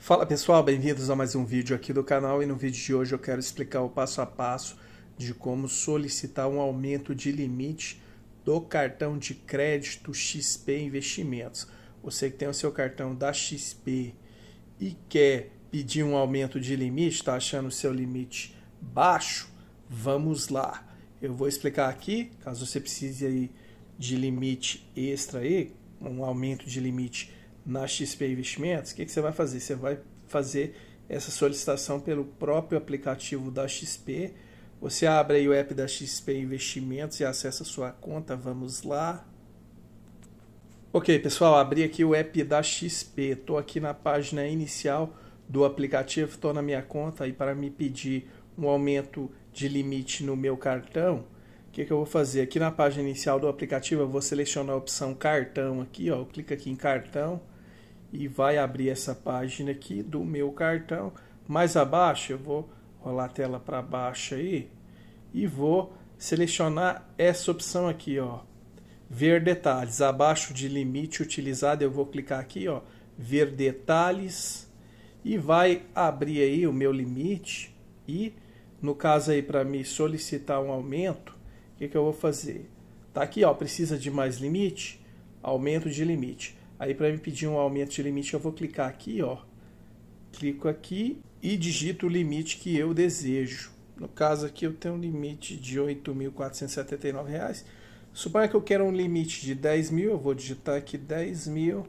Fala pessoal, bem-vindos a mais um vídeo aqui do canal e no vídeo de hoje eu quero explicar o passo a passo de como solicitar um aumento de limite do cartão de crédito XP Investimentos. Você que tem o seu cartão da XP e quer pedir um aumento de limite, está achando o seu limite baixo? Vamos lá. Eu vou explicar aqui, caso você precise aí de limite extra aí, um aumento de limite na XP Investimentos, o que, que você vai fazer? Você vai fazer essa solicitação pelo próprio aplicativo da XP. Você abre aí o app da XP Investimentos e acessa sua conta. Vamos lá. Ok, pessoal, abri aqui o app da XP. Estou aqui na página inicial do aplicativo, estou na minha conta e para me pedir um aumento de limite no meu cartão, o que, que eu vou fazer? Aqui na página inicial do aplicativo, eu vou selecionar a opção cartão aqui, ó, clica aqui em cartão e vai abrir essa página aqui do meu cartão. Mais abaixo, eu vou rolar a tela para baixo aí e vou selecionar essa opção aqui, ó. Ver detalhes. Abaixo de limite utilizado, eu vou clicar aqui, ó. Ver detalhes e vai abrir aí o meu limite e no caso aí para me solicitar um aumento, o que, que eu vou fazer? Tá aqui, ó, precisa de mais limite, aumento de limite. Aí para me pedir um aumento de limite, eu vou clicar aqui, ó. Clico aqui e digito o limite que eu desejo. No caso aqui eu tenho um limite de R$ 8.479. Suponha que eu quero um limite de 10 mil, eu vou digitar aqui 10 mil.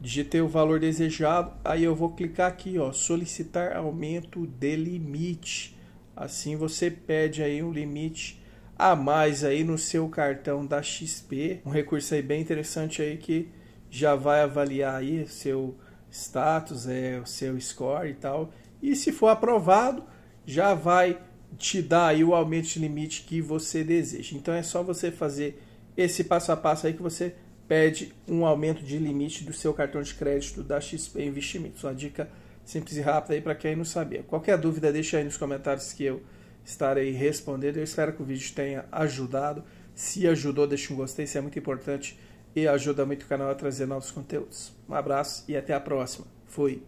Digitei o valor desejado, aí eu vou clicar aqui, ó, solicitar aumento de limite. Assim você pede aí um limite a mais aí no seu cartão da XP, um recurso aí bem interessante aí que já vai avaliar aí seu status, é, o seu score e tal. E se for aprovado, já vai te dar aí o aumento de limite que você deseja. Então é só você fazer esse passo a passo aí que você pede um aumento de limite do seu cartão de crédito da XP Investimentos. Uma dica simples e rápida aí para quem não sabia. Qualquer dúvida, deixa aí nos comentários que eu estarei respondendo. Eu espero que o vídeo tenha ajudado. Se ajudou, deixa um gostei, isso é muito importante e ajuda muito o canal a trazer novos conteúdos. Um abraço e até a próxima. Fui!